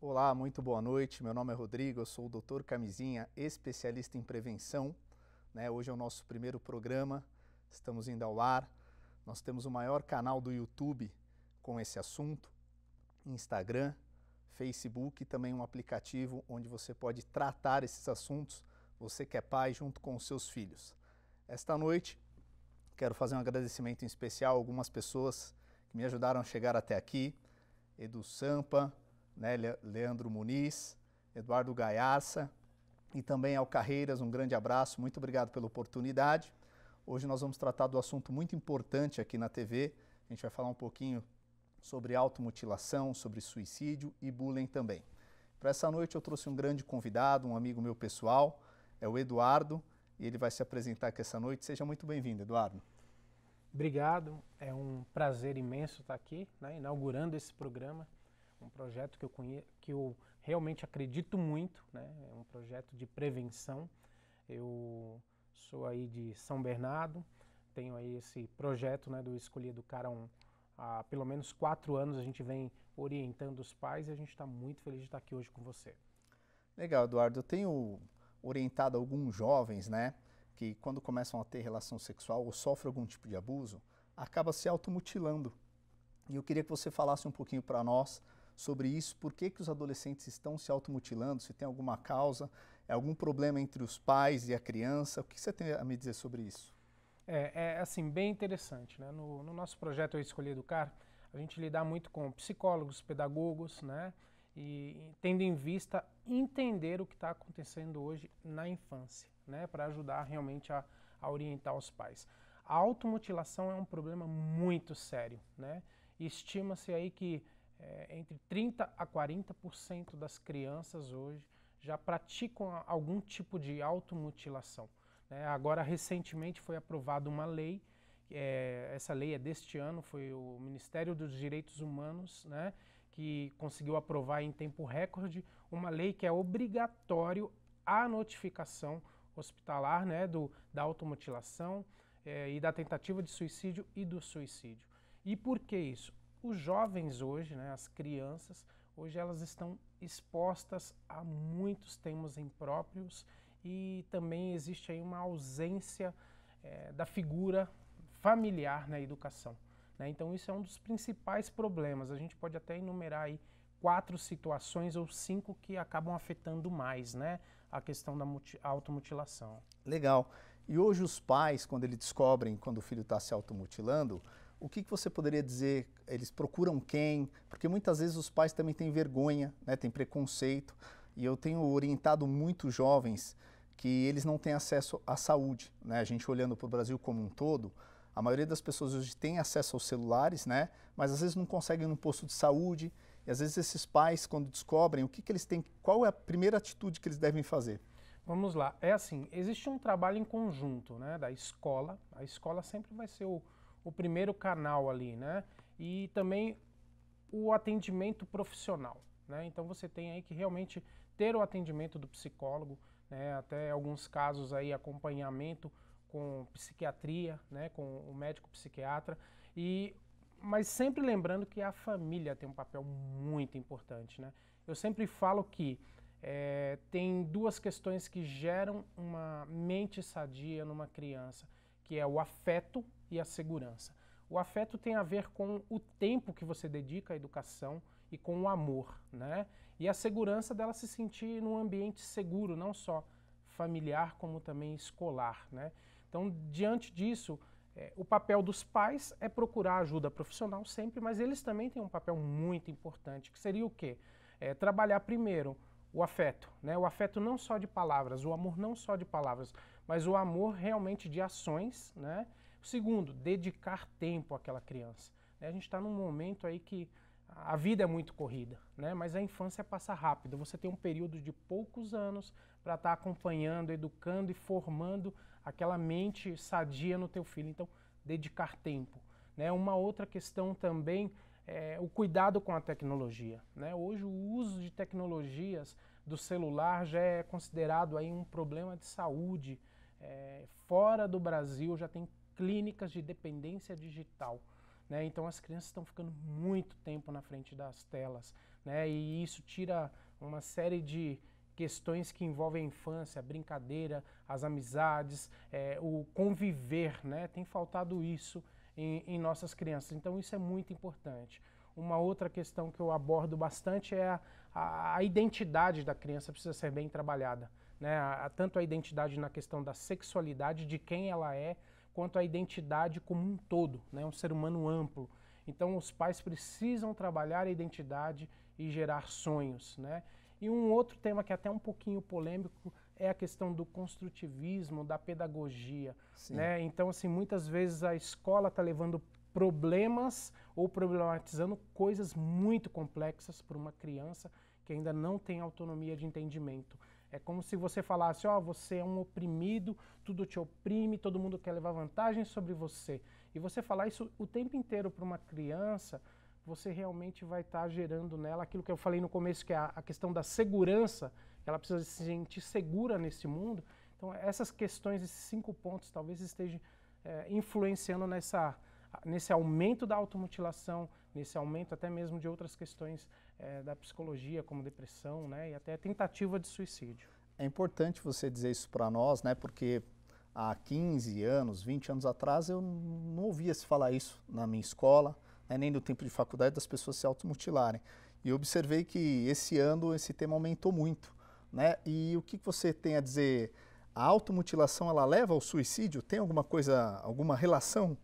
Olá, muito boa noite. Meu nome é Rodrigo, eu sou o doutor Camisinha, especialista em prevenção. Né, hoje é o nosso primeiro programa, estamos indo ao ar. Nós temos o maior canal do YouTube com esse assunto, Instagram, Facebook, também um aplicativo onde você pode tratar esses assuntos, você que é pai, junto com os seus filhos. Esta noite, quero fazer um agradecimento em especial a algumas pessoas que me ajudaram a chegar até aqui. Edu Sampa, né, Leandro Muniz, Eduardo Gaiaça e também ao Carreiras, um grande abraço, muito obrigado pela oportunidade. Hoje nós vamos tratar do assunto muito importante aqui na TV. A gente vai falar um pouquinho sobre automutilação, sobre suicídio e bullying também. Para essa noite eu trouxe um grande convidado, um amigo meu pessoal, é o Eduardo, e ele vai se apresentar aqui essa noite. Seja muito bem-vindo, Eduardo. Obrigado, é um prazer imenso estar aqui, né, inaugurando esse programa, um projeto que eu, conhe... que eu realmente acredito muito, né, é um projeto de prevenção. Eu sou aí de São Bernardo, tenho aí esse projeto né, do Escolhi Educar a um, há pelo menos quatro anos a gente vem orientando os pais e a gente está muito feliz de estar aqui hoje com você. Legal, Eduardo. Eu tenho orientado alguns jovens, né, que quando começam a ter relação sexual ou sofrem algum tipo de abuso, acaba se automutilando. E eu queria que você falasse um pouquinho para nós sobre isso, por que, que os adolescentes estão se automutilando, se tem alguma causa, é algum problema entre os pais e a criança, o que você tem a me dizer sobre isso? É, é assim, bem interessante. Né? No, no nosso projeto Eu Escolhi Educar, a gente lidar muito com psicólogos, pedagogos, né? E tendo em vista entender o que está acontecendo hoje na infância, né? Para ajudar realmente a, a, orientar os pais. A automutilação é um problema muito sério, né? Estima-se aí que é, entre 30 a 40% das crianças hoje já praticam algum tipo de automutilação. Né? Agora, recentemente, foi aprovada uma lei, é, essa lei é deste ano, foi o Ministério dos Direitos Humanos, né, que conseguiu aprovar em tempo recorde uma lei que é obrigatório a notificação hospitalar né, do, da automutilação é, e da tentativa de suicídio e do suicídio. E por que isso? Os jovens hoje, né, as crianças, hoje elas estão expostas a muitos temas impróprios e também existe aí uma ausência é, da figura familiar na educação. Né? Então isso é um dos principais problemas. A gente pode até enumerar aí quatro situações ou cinco que acabam afetando mais né, a questão da automutilação. Legal. E hoje os pais, quando eles descobrem quando o filho está se automutilando, o que, que você poderia dizer? Eles procuram quem? Porque muitas vezes os pais também têm vergonha, né, têm preconceito. E eu tenho orientado muito jovens que eles não têm acesso à saúde. Né? A gente olhando para o Brasil como um todo, a maioria das pessoas hoje tem acesso aos celulares, né? mas às vezes não conseguem no posto de saúde. E às vezes esses pais, quando descobrem o que, que eles têm, qual é a primeira atitude que eles devem fazer? Vamos lá. É assim, existe um trabalho em conjunto né, da escola. A escola sempre vai ser o, o primeiro canal ali, né? E também o atendimento profissional. Né? Então você tem aí que realmente ter o atendimento do psicólogo, né, até alguns casos aí acompanhamento com psiquiatria, né, com o médico psiquiatra e mas sempre lembrando que a família tem um papel muito importante, né? Eu sempre falo que é, tem duas questões que geram uma mente sadia numa criança, que é o afeto e a segurança. O afeto tem a ver com o tempo que você dedica à educação, e com o amor, né? E a segurança dela se sentir num ambiente seguro, não só familiar como também escolar, né? Então, diante disso, é, o papel dos pais é procurar ajuda profissional sempre, mas eles também têm um papel muito importante, que seria o quê? É, trabalhar primeiro o afeto, né? O afeto não só de palavras, o amor não só de palavras, mas o amor realmente de ações, né? Segundo, dedicar tempo àquela criança. Né? A gente está num momento aí que a vida é muito corrida, né? mas a infância passa rápido. Você tem um período de poucos anos para estar tá acompanhando, educando e formando aquela mente sadia no teu filho. Então, dedicar tempo. Né? Uma outra questão também é o cuidado com a tecnologia. Né? Hoje o uso de tecnologias do celular já é considerado aí um problema de saúde. É, fora do Brasil já tem clínicas de dependência digital. Né? Então as crianças estão ficando muito tempo na frente das telas, né? E isso tira uma série de questões que envolvem a infância, a brincadeira, as amizades, é, o conviver, né? Tem faltado isso em, em nossas crianças. Então isso é muito importante. Uma outra questão que eu abordo bastante é a, a, identidade da criança precisa ser bem trabalhada. Né? A, tanto a identidade na questão da sexualidade, de quem ela é, quanto à identidade como um todo, né? um ser humano amplo. Então os pais precisam trabalhar a identidade e gerar sonhos. Né? E um outro tema que é até um pouquinho polêmico é a questão do construtivismo, da pedagogia. Né? Então, assim, muitas vezes a escola está levando problemas ou problematizando coisas muito complexas para uma criança que ainda não tem autonomia de entendimento. É como se você falasse, ó, oh, você é um oprimido, tudo te oprime, todo mundo quer levar vantagem sobre você. E você falar isso o tempo inteiro para uma criança, você realmente vai estar tá gerando nela aquilo que eu falei no começo, que é a, questão da segurança, que ela precisa se sentir segura nesse mundo. Então, essas questões, esses cinco pontos, talvez estejam é, influenciando nessa, nesse aumento da automutilação, nesse aumento até mesmo de outras questões é, da psicologia, como depressão, né, e até tentativa de suicídio. É importante você dizer isso para nós, né, porque há 15 anos, 20 anos atrás, eu não ouvia se falar isso na minha escola, né, nem no tempo de faculdade das pessoas se automutilarem. E observei que esse ano esse tema aumentou muito. Né? E o que você tem a dizer? A automutilação ela leva ao suicídio? Tem alguma coisa, alguma relação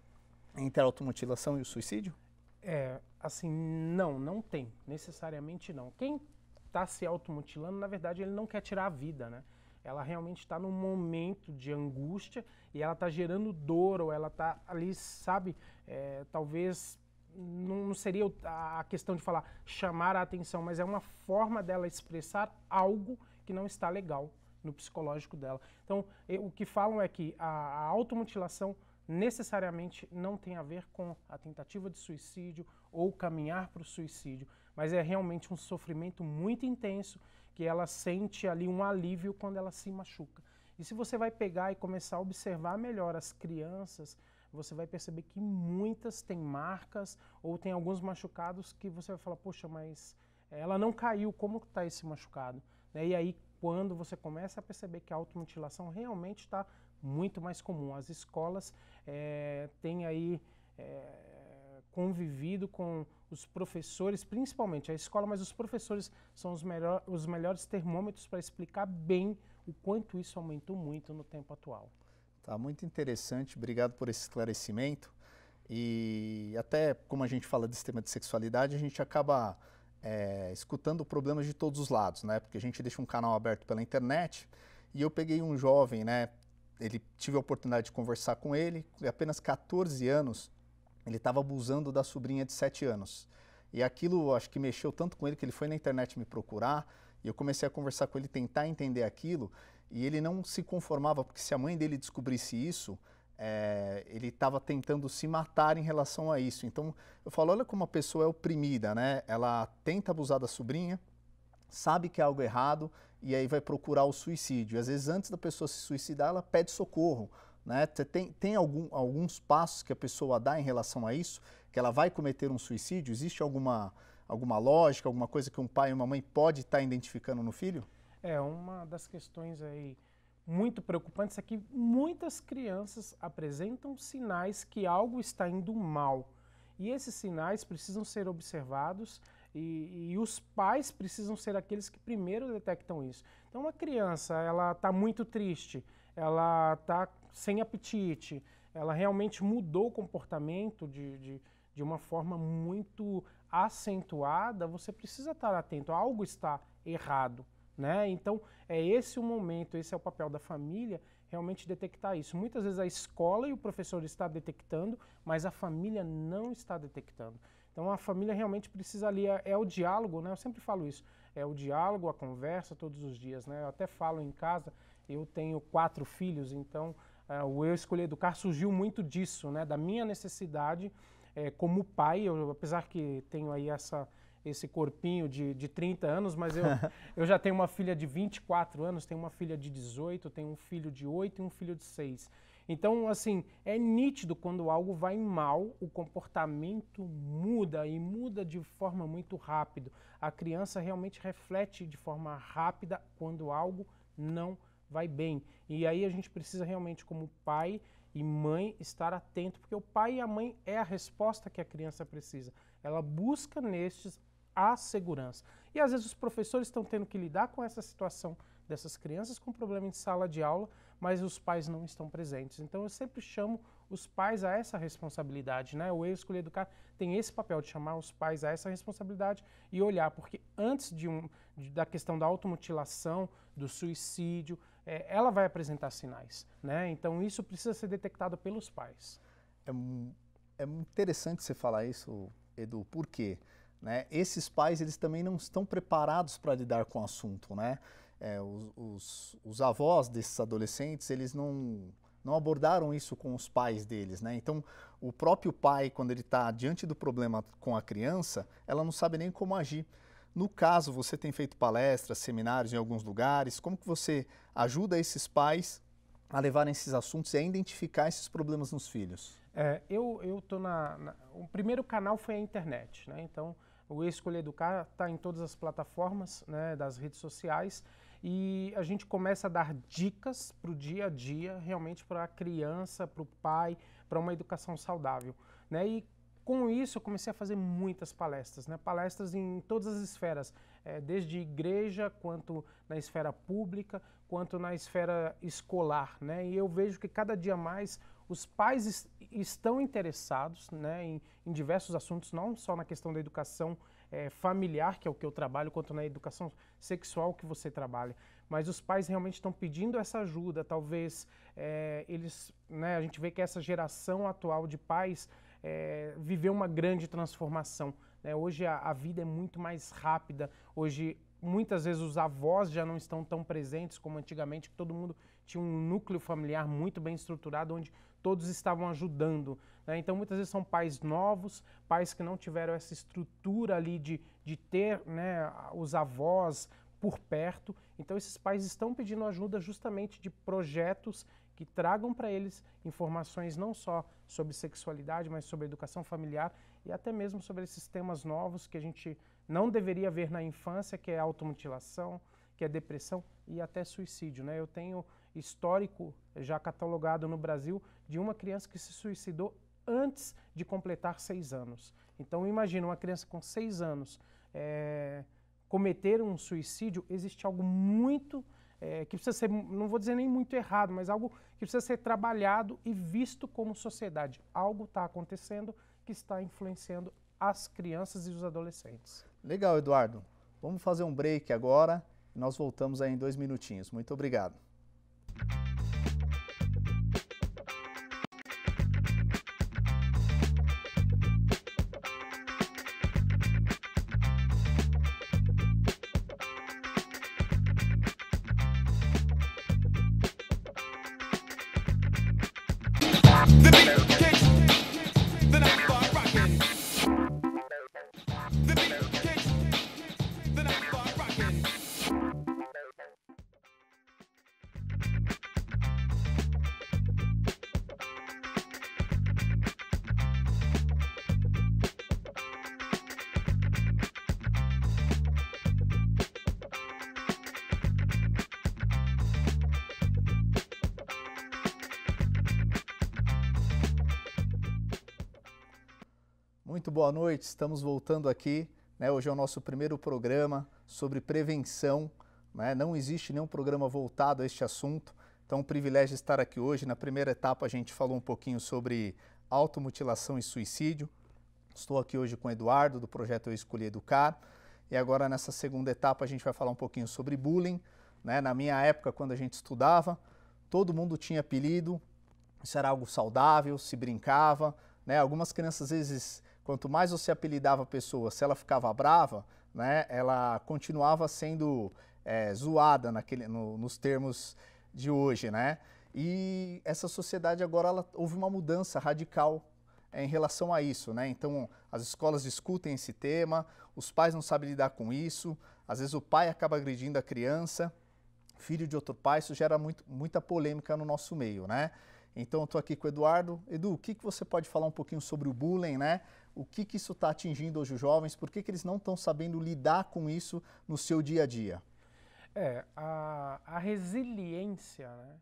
entre a automutilação e o suicídio? É, Assim, não, não tem. Necessariamente não. Quem está se automutilando, na verdade, ele não quer tirar a vida, né? Ela realmente está num momento de angústia e ela está gerando dor, ou ela está ali, sabe, é, talvez não, não seria a questão de falar chamar a atenção, mas é uma forma dela expressar algo que não está legal no psicológico dela. Então, o que falam é que a, a automutilação necessariamente não tem a ver com a tentativa de suicídio ou caminhar para o suicídio, mas é realmente um sofrimento muito intenso que ela sente ali um alívio quando ela se machuca. E se você vai pegar e começar a observar melhor as crianças, você vai perceber que muitas têm marcas ou têm alguns machucados que você vai falar, poxa, mas ela não caiu, como está esse machucado? Né? E aí, quando você começa a perceber que a automutilação realmente está muito mais comum. As escolas é, têm aí é, convivido com os professores, principalmente a escola, mas os professores são os, melhor, os melhores termômetros para explicar bem o quanto isso aumentou muito no tempo atual. Tá muito interessante, obrigado por esse esclarecimento. E até como a gente fala desse tema de sexualidade, a gente acaba é, escutando problemas de todos os lados, né? Porque a gente deixa um canal aberto pela internet e eu peguei um jovem, né, ele tive a oportunidade de conversar com ele, com apenas 14 anos, ele estava abusando da sobrinha de 7 anos. E aquilo acho que mexeu tanto com ele que ele foi na internet me procurar e eu comecei a conversar com ele, tentar entender aquilo. E ele não se conformava, porque se a mãe dele descobrisse isso, é, ele estava tentando se matar em relação a isso. Então eu falo: olha como a pessoa é oprimida, né? Ela tenta abusar da sobrinha, sabe que é algo errado e aí vai procurar o suicídio. Às vezes, antes da pessoa se suicidar, ela pede socorro. Né? Tem, tem algum, alguns passos que a pessoa dá em relação a isso, que ela vai cometer um suicídio? Existe alguma, alguma lógica, alguma coisa que um pai e uma mãe pode estar tá identificando no filho? É, uma das questões aí muito preocupantes é que muitas crianças apresentam sinais que algo está indo mal. E esses sinais precisam ser observados e, e, os pais precisam ser aqueles que primeiro detectam isso. Então, uma criança, ela está muito triste, ela está sem apetite, ela realmente mudou o comportamento de, de, de, uma forma muito acentuada, você precisa estar atento, algo está errado. Né? Então, é esse o momento, esse é o papel da família, realmente detectar isso. Muitas vezes a escola e o professor está detectando, mas a família não está detectando. Então a família realmente precisa ali, é, é, o diálogo, né? Eu sempre falo isso, é o diálogo, a conversa todos os dias, né? Eu até falo em casa, eu tenho quatro filhos, então é, o Eu escolher Educar surgiu muito disso, né? Da minha necessidade é, como pai, eu, apesar que tenho aí essa esse corpinho de, de 30 anos, mas eu, eu já tenho uma filha de 24 anos, tenho uma filha de 18, tenho um filho de 8 e um filho de 6. Então, assim, é nítido quando algo vai mal, o comportamento muda e muda de forma muito rápida. A criança realmente reflete de forma rápida quando algo não vai bem. E aí a gente precisa realmente, como pai e mãe, estar atento, porque o pai e a mãe é a resposta que a criança precisa. Ela busca nestes a segurança. E às vezes os professores estão tendo que lidar com essa situação dessas crianças com problema de sala de aula mas os pais não estão presentes. Então eu sempre chamo os pais a essa responsabilidade, né? O Eu Escolhi Educar tem esse papel de chamar os pais a essa responsabilidade e olhar, porque antes de um, de, da questão da automutilação, do suicídio, é, ela vai apresentar sinais, né? Então isso precisa ser detectado pelos pais. É, é interessante você falar isso, Edu, por quê? Né? Esses pais, eles também não estão preparados para lidar com o assunto, né? é, os, os, os, avós desses adolescentes, eles não, não abordaram isso com os pais deles, né? Então, o próprio pai, quando ele está diante do problema com a criança, ela não sabe nem como agir. No caso, você tem feito palestras, seminários em alguns lugares, como que você ajuda esses pais a levarem esses assuntos e a identificar esses problemas nos filhos? É, eu eu na, na, o primeiro canal foi a internet, né? Então o Escolha Educar está em todas as plataformas né, das redes sociais e a gente começa a dar dicas para o dia a dia, realmente para a criança, para o pai, para uma educação saudável. Né? E com isso eu comecei a fazer muitas palestras, né? palestras em todas as esferas, é, desde igreja, quanto na esfera pública, quanto na esfera escolar. Né? E eu vejo que cada dia mais os pais est estão interessados né, em, em diversos assuntos, não só na questão da educação é, familiar, que é o que eu trabalho, quanto na educação sexual que você trabalha. Mas os pais realmente estão pedindo essa ajuda. Talvez é, eles, né, a gente vê que essa geração atual de pais é, viveu uma grande transformação. Né? Hoje a, a, vida é muito mais rápida. Hoje muitas vezes os avós já não estão tão presentes como antigamente, que todo mundo tinha um núcleo familiar muito bem estruturado, onde todos estavam ajudando. Né? Então, muitas vezes são pais novos, pais que não tiveram essa estrutura ali de, de ter né, os avós, por perto. Então, esses pais estão pedindo ajuda justamente de projetos que tragam para eles informações não só sobre sexualidade, mas sobre educação familiar e até mesmo sobre esses temas novos que a gente não deveria ver na infância, que é automutilação, que é depressão e até suicídio. Né? Eu tenho histórico já catalogado no Brasil de uma criança que se suicidou antes de completar seis anos. Então imagina uma criança com seis anos é, cometer um suicídio, existe algo muito é, que precisa ser, não vou dizer nem muito errado, mas algo que precisa ser trabalhado e visto como sociedade. Algo está acontecendo que está influenciando as crianças e os adolescentes. Legal, Eduardo. Vamos fazer um break agora. e Nós voltamos aí em dois minutinhos. Muito obrigado. boa noite. Estamos voltando aqui. Né? Hoje é o nosso primeiro programa sobre prevenção. Né? Não existe nenhum programa voltado a este assunto. Então, é um privilégio estar aqui hoje. Na primeira etapa, a gente falou um pouquinho sobre automutilação e suicídio. Estou aqui hoje com o Eduardo, do projeto Eu Escolhi Educar. E agora, nessa segunda etapa, a gente vai falar um pouquinho sobre bullying. Né? Na minha época, quando a gente estudava, todo mundo tinha apelido, isso era algo saudável, se brincava. Né? Algumas crianças, às vezes, quanto mais você apelidava a pessoa, se ela ficava brava, né, ela continuava sendo é, zoada naquele, no, nos termos de hoje, né? E essa sociedade agora ela, houve uma mudança radical é, em relação a isso, né? Então as escolas discutem esse tema, os pais não sabem lidar com isso, às vezes o pai acaba agredindo a criança, filho de outro pai, isso gera muito, muita polêmica no nosso meio, né? Então eu estou aqui com o Eduardo. Edu, o que, que você pode falar um pouquinho sobre o bullying, né? O que, que isso está atingindo hoje os jovens? Por que, que eles não estão sabendo lidar com isso no seu dia a dia? É, a, a resiliência, né?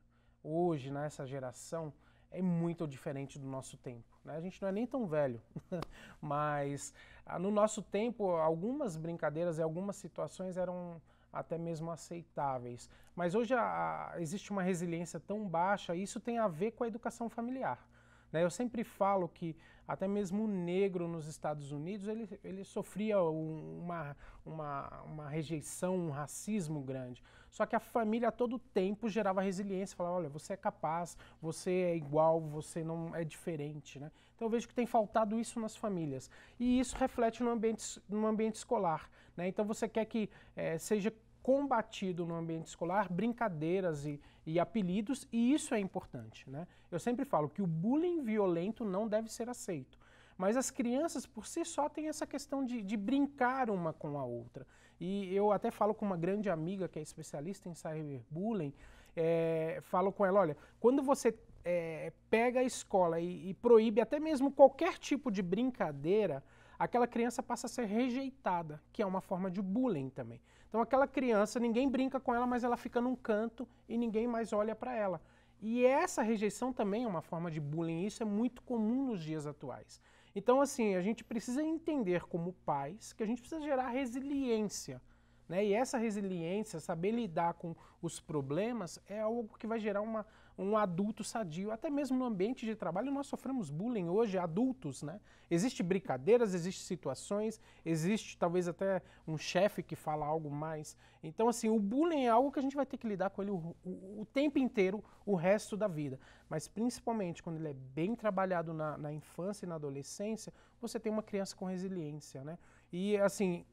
hoje, nessa geração, é muito diferente do nosso tempo. Né? A gente não é nem tão velho, mas ah, no nosso tempo, algumas brincadeiras e algumas situações eram até mesmo aceitáveis. Mas hoje a, a, existe uma resiliência tão baixa, e isso tem a ver com a educação familiar. Né? Eu sempre falo que até mesmo o negro nos Estados Unidos, ele, ele sofria um, uma, uma, uma rejeição, um racismo grande. Só que a família a todo tempo gerava resiliência, falava, olha, você é capaz, você é igual, você não é diferente. Né? Então eu vejo que tem faltado isso nas famílias. E isso reflete no ambiente, no ambiente escolar. Né? Então você quer que é, seja combatido no ambiente escolar brincadeiras e, e, apelidos, e isso é importante. Né? Eu sempre falo que o bullying violento não deve ser aceito. Mas as crianças por si só têm essa questão de, de brincar uma com a outra. E eu até falo com uma grande amiga que é especialista em cyberbullying, é, falo com ela, olha, quando você é, pega a escola e, e proíbe até mesmo qualquer tipo de brincadeira, aquela criança passa a ser rejeitada, que é uma forma de bullying também. Então aquela criança, ninguém brinca com ela, mas ela fica num canto e ninguém mais olha para ela. E essa rejeição também é uma forma de bullying, isso é muito comum nos dias atuais. Então assim, a gente precisa entender como pais que a gente precisa gerar resiliência. Né? E essa resiliência, saber lidar com os problemas, é algo que vai gerar uma, um adulto sadio. Até mesmo no ambiente de trabalho nós sofremos bullying hoje, adultos, né? Existem brincadeiras, existem situações, existe talvez até um chefe que fala algo mais. Então, assim, o bullying é algo que a gente vai ter que lidar com ele o, o, o tempo inteiro, o resto da vida. Mas principalmente quando ele é bem trabalhado na, na infância e na adolescência, você tem uma criança com resiliência, né? E, assim,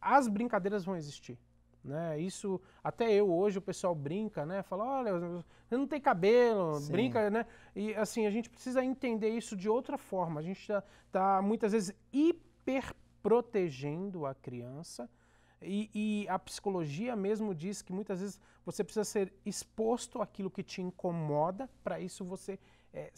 as brincadeiras vão existir. Né? Isso, até eu hoje, o pessoal brinca, né? Fala, olha, você não tem cabelo, Sim. brinca, né? E assim, a gente precisa entender isso de outra forma. A gente está tá, muitas vezes hiperprotegendo a criança. E, e, a psicologia mesmo diz que muitas vezes você precisa ser exposto àquilo que te incomoda, para isso você é,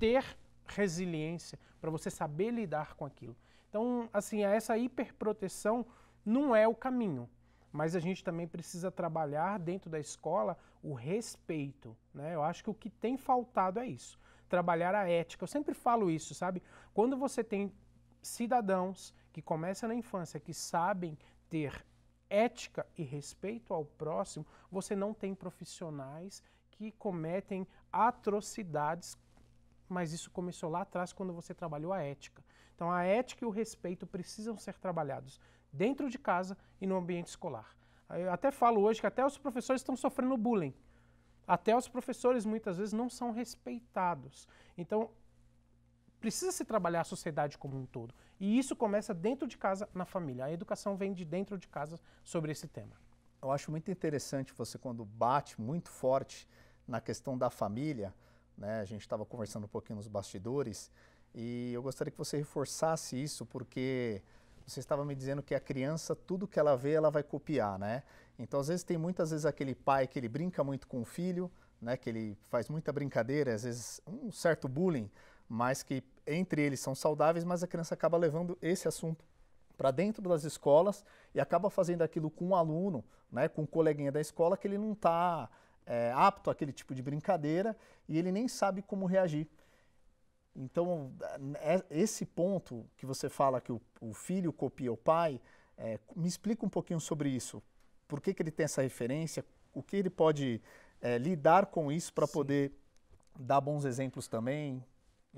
ter resiliência, para você saber lidar com aquilo. Então, assim, essa hiperproteção não é o caminho mas a gente também precisa trabalhar dentro da escola o respeito. Né? Eu acho que o que tem faltado é isso. Trabalhar a ética. Eu sempre falo isso, sabe? Quando você tem cidadãos que começam na infância, que sabem ter ética e respeito ao próximo, você não tem profissionais que cometem atrocidades mas isso começou lá atrás quando você trabalhou a ética. Então a ética e o respeito precisam ser trabalhados, dentro de casa e no ambiente escolar. Eu até falo hoje que até os professores estão sofrendo bullying. Até os professores muitas vezes não são respeitados. Então, precisa se trabalhar a sociedade como um todo. E isso começa dentro de casa, na família. A educação vem de dentro de casa sobre esse tema. Eu acho muito interessante você quando bate muito forte na questão da família, né? A gente estava conversando um pouquinho nos bastidores e eu gostaria que você reforçasse isso porque você estava me dizendo que a criança, tudo que ela vê, ela vai copiar, né? Então, às vezes, tem muitas vezes aquele pai que ele brinca muito com o filho, né? Que ele faz muita brincadeira, às vezes um certo bullying, mas que entre eles são saudáveis, mas a criança acaba levando esse assunto para dentro das escolas e acaba fazendo aquilo com um aluno, né, com um coleguinha da escola que ele não está é, eh, apto àquele tipo de brincadeira e ele nem sabe como reagir. Então, é, esse ponto que você fala que o, filho copia o pai, é, me explica um pouquinho sobre isso. Por que, que ele tem essa referência? O que ele pode é, lidar com isso para poder dar bons exemplos também?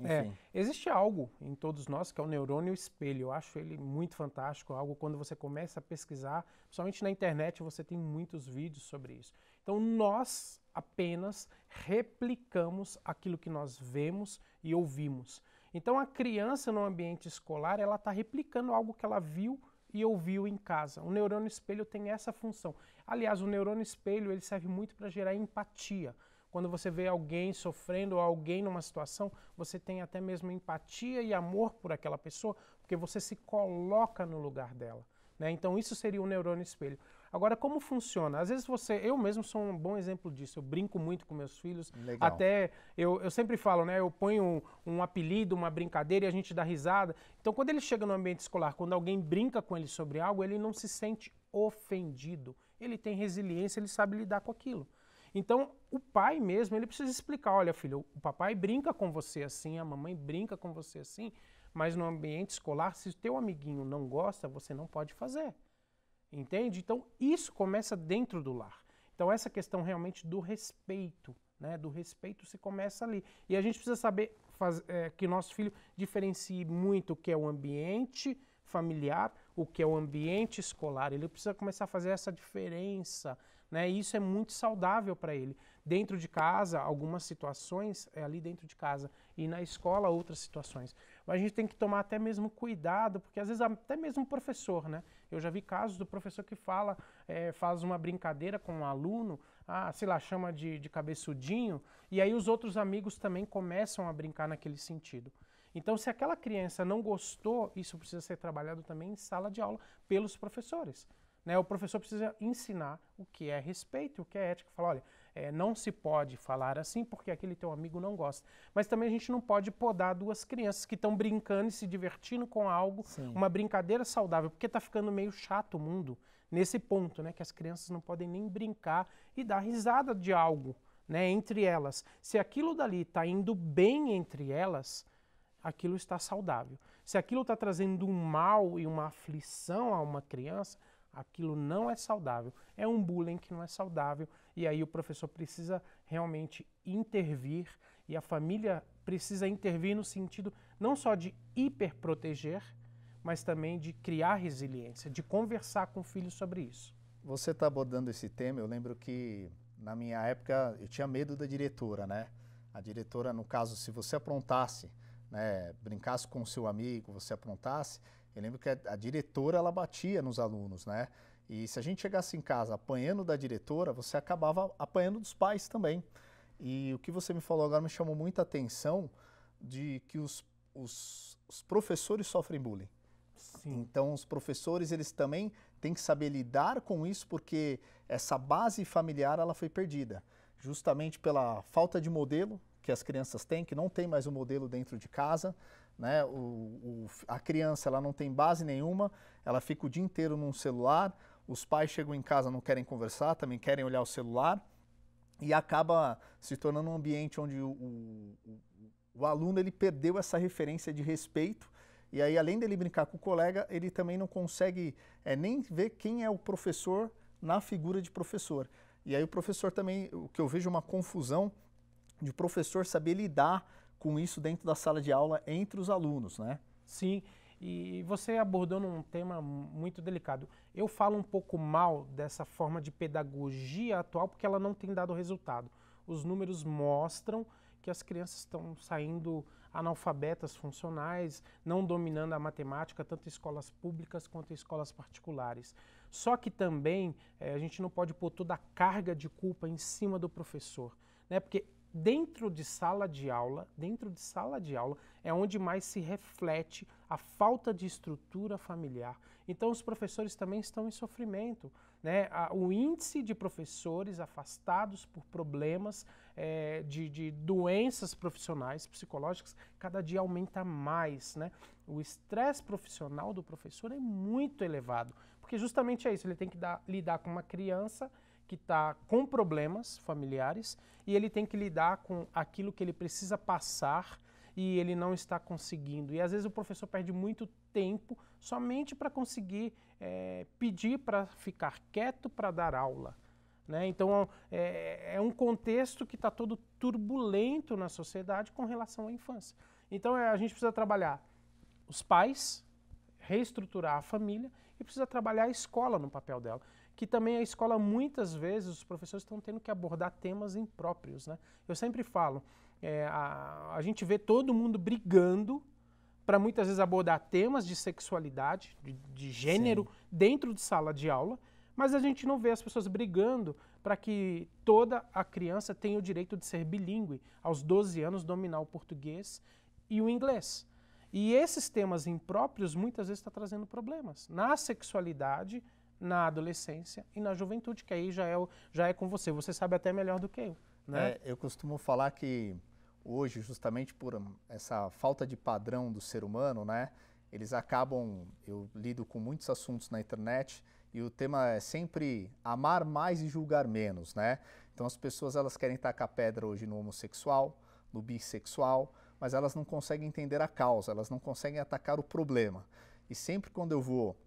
É, existe algo em todos nós que é o neurônio espelho. Eu acho ele muito fantástico, algo quando você começa a pesquisar, principalmente na internet, você tem muitos vídeos sobre isso. Então nós apenas replicamos aquilo que nós vemos e ouvimos. Então a criança no ambiente escolar ela está replicando algo que ela viu e ouviu em casa. O neurônio espelho tem essa função. Aliás, o neurônio espelho ele serve muito para gerar empatia. Quando você vê alguém sofrendo ou alguém numa situação, você tem até mesmo empatia e amor por aquela pessoa, porque você se coloca no lugar dela. Né? Então isso seria o neurônio espelho. Agora, como funciona? Às vezes você, eu mesmo sou um bom exemplo disso. Eu brinco muito com meus filhos. Legal. Até eu, eu sempre falo, né? Eu ponho um, um apelido, uma brincadeira e a gente dá risada. Então, quando ele chega no ambiente escolar, quando alguém brinca com ele sobre algo, ele não se sente ofendido. Ele tem resiliência, ele sabe lidar com aquilo. Então, o pai mesmo, ele precisa explicar, olha filho, o papai brinca com você assim, a mamãe brinca com você assim, mas no ambiente escolar, se o teu amiguinho não gosta, você não pode fazer. Entende? Então isso começa dentro do lar. Então essa questão realmente do respeito, né? Do respeito se começa ali. E a gente precisa saber faz, é, que nosso filho diferencie muito o que é o ambiente familiar, o que é o ambiente escolar. Ele precisa começar a fazer essa diferença, né? E isso é muito saudável para ele. Dentro de casa, algumas situações é ali dentro de casa e na escola outras situações. Mas a gente tem que tomar até mesmo cuidado, porque às vezes até mesmo o professor, né? Eu já vi casos do professor que fala, é, faz uma brincadeira com um aluno, ah, sei lá, chama de, de cabeçudinho, e aí os outros amigos também começam a brincar naquele sentido. Então, se aquela criança não gostou, isso precisa ser trabalhado também em sala de aula pelos professores. Né? O professor precisa ensinar o que é respeito, o que é ética. Falar, olha, é, não se pode falar assim porque aquele teu amigo não gosta. Mas também a gente não pode podar duas crianças que estão brincando e se divertindo com algo, Sim. uma brincadeira saudável, porque está ficando meio chato o mundo nesse ponto, né? Que as crianças não podem nem brincar e dar risada de algo, né? Entre elas. Se aquilo dali está indo bem entre elas, aquilo está saudável. Se aquilo está trazendo um mal e uma aflição a uma criança, aquilo não é saudável. É um bullying que não é saudável, e aí o professor precisa realmente intervir e a família precisa intervir no sentido não só de hiperproteger, mas também de criar resiliência, de conversar com o filho sobre isso. Você está abordando esse tema, eu lembro que na minha época eu tinha medo da diretora, né? A diretora, no caso, se você aprontasse, né, brincasse com o seu amigo, você aprontasse, eu lembro que a, a diretora ela batia nos alunos, né? E se a gente chegasse em casa apanhando da diretora, você acabava apanhando dos pais também. E o que você me falou agora me chamou muita atenção de que os, os, os professores sofrem bullying. Sim. Então os professores eles também têm que saber lidar com isso porque essa base familiar ela foi perdida justamente pela falta de modelo que as crianças têm, que não tem mais o um modelo dentro de casa, né? O, o, a criança ela não tem base nenhuma, ela fica o dia inteiro num celular os pais chegam em casa, não querem conversar, também querem olhar o celular e acaba se tornando um ambiente onde o, o, o, aluno ele perdeu essa referência de respeito e aí além dele brincar com o colega, ele também não consegue é, nem ver quem é o professor na figura de professor. E aí o professor também, o que eu vejo é uma confusão de professor saber lidar com isso dentro da sala de aula entre os alunos, né? Sim, e você abordou num tema muito delicado. Eu falo um pouco mal dessa forma de pedagogia atual porque ela não tem dado resultado. Os números mostram que as crianças estão saindo analfabetas funcionais, não dominando a matemática, tanto em escolas públicas quanto em escolas particulares. Só que também eh, a gente não pode pôr toda a carga de culpa em cima do professor, né? porque dentro de sala de aula, dentro de sala de aula, é onde mais se reflete a falta de estrutura familiar. Então, os professores também estão em sofrimento. Né? O índice de professores afastados por problemas é, de, de, doenças profissionais, psicológicas, cada dia aumenta mais. Né? O estresse profissional do professor é muito elevado, porque justamente é isso, ele tem que dar, lidar com uma criança que está com problemas familiares e ele tem que lidar com aquilo que ele precisa passar e ele não está conseguindo. E às vezes o professor perde muito tempo somente para conseguir é, pedir para ficar quieto para dar aula. Né? Então é, é, um contexto que está todo turbulento na sociedade com relação à infância. Então é, a gente precisa trabalhar os pais, reestruturar a família e precisa trabalhar a escola no papel dela. Que também a escola, muitas vezes, os professores estão tendo que abordar temas impróprios. Né? Eu sempre falo, é, a, a gente vê todo mundo brigando para muitas vezes abordar temas de sexualidade, de, de gênero, Sim. dentro de sala de aula, mas a gente não vê as pessoas brigando para que toda a criança tenha o direito de ser bilíngue, aos 12 anos dominar o português e o inglês. E esses temas impróprios muitas vezes estão tá trazendo problemas na sexualidade, na adolescência e na juventude, que aí já é, já é com você. Você sabe até melhor do que eu. Né? É, eu costumo falar que hoje, justamente por hum, essa falta de padrão do ser humano, né? Eles acabam, eu lido com muitos assuntos na internet e o tema é sempre amar mais e julgar menos, né? Então as pessoas elas querem tacar pedra hoje no homossexual, no bissexual, mas elas não conseguem entender a causa, elas não conseguem atacar o problema. E sempre quando eu vou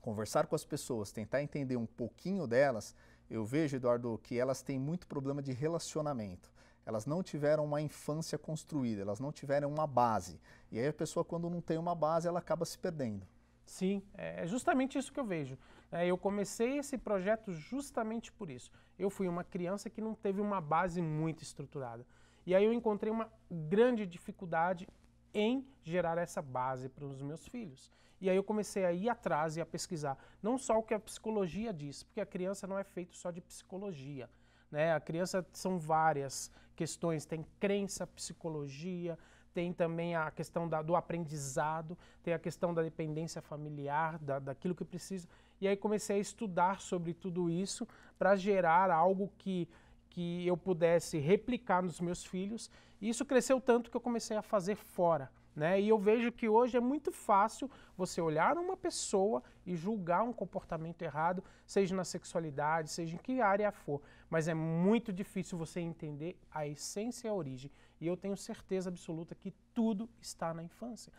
conversar com as pessoas, tentar entender um pouquinho delas, eu vejo, Eduardo, que elas têm muito problema de relacionamento elas não tiveram uma infância construída, elas não tiveram uma base. E aí a pessoa, quando não tem uma base, ela acaba se perdendo. Sim, é, é justamente isso que eu vejo. É, eu comecei esse projeto justamente por isso. Eu fui uma criança que não teve uma base muito estruturada. E aí eu encontrei uma grande dificuldade em gerar essa base para os meus filhos. E aí eu comecei a ir atrás e a pesquisar, não só o que a psicologia diz, porque a criança não é feito só de psicologia né? A criança são várias questões, tem crença, psicologia, tem também a questão da, do aprendizado, tem a questão da dependência familiar, da, daquilo que precisa. E aí comecei a estudar sobre tudo isso para gerar algo que, que eu pudesse replicar nos meus filhos. E isso cresceu tanto que eu comecei a fazer fora. Né? E eu vejo que hoje é muito fácil você olhar uma pessoa e julgar um comportamento errado, seja na sexualidade, seja em que área for, mas é muito difícil você entender a essência e a origem. E eu tenho certeza absoluta que tudo está na infância.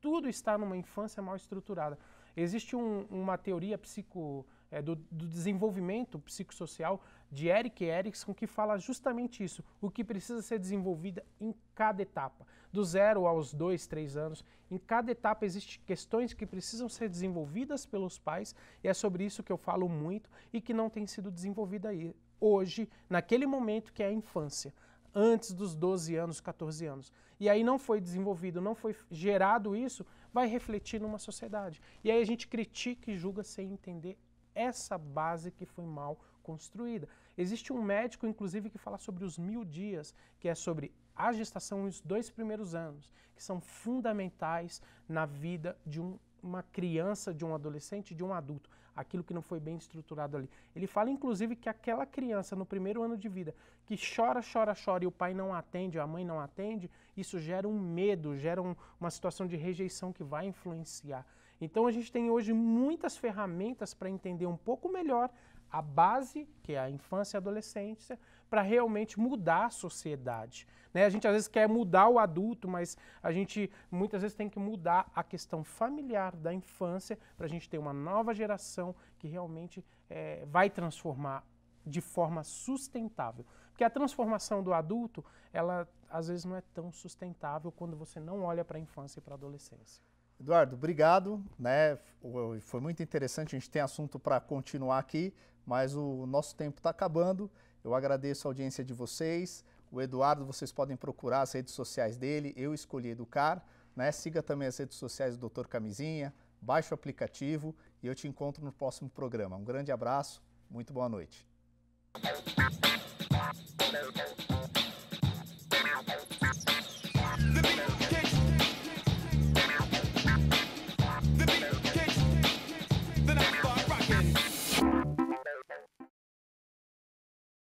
Tudo está numa infância mal estruturada. Existe um, uma teoria psico é, do, do, desenvolvimento psicossocial de Eric Erickson, que fala justamente isso, o que precisa ser desenvolvido em cada etapa. Do zero aos dois, três anos, em cada etapa existem questões que precisam ser desenvolvidas pelos pais, e é sobre isso que eu falo muito e que não tem sido desenvolvida aí, hoje, naquele momento que é a infância. Antes dos 12 anos, 14 anos. E aí não foi desenvolvido, não foi gerado isso, vai refletir numa sociedade. E aí a gente critica e julga sem entender essa base que foi mal construída. Existe um médico, inclusive, que fala sobre os mil dias, que é sobre a gestação e os dois primeiros anos, que são fundamentais na vida de um, uma criança, de um adolescente, de um adulto, aquilo que não foi bem estruturado ali. Ele fala, inclusive, que aquela criança no primeiro ano de vida que chora, chora, chora e o pai não atende, a mãe não atende, isso gera um medo, gera um, uma situação de rejeição que vai influenciar então a gente tem hoje muitas ferramentas para entender um pouco melhor a base, que é a infância e a adolescência, para realmente mudar a sociedade. Né? A gente às vezes quer mudar o adulto, mas a gente muitas vezes tem que mudar a questão familiar da infância para a gente ter uma nova geração que realmente é, vai transformar de forma sustentável. Porque a transformação do adulto, ela às vezes não é tão sustentável quando você não olha para a infância e para a adolescência. Eduardo, obrigado. Né? Foi muito interessante, a gente tem assunto para continuar aqui, mas o nosso tempo está acabando. Eu agradeço a audiência de vocês. O Eduardo, vocês podem procurar as redes sociais dele, eu escolhi educar. Né? Siga também as redes sociais do Dr. Camisinha, baixe o aplicativo e eu te encontro no próximo programa. Um grande abraço, muito boa noite.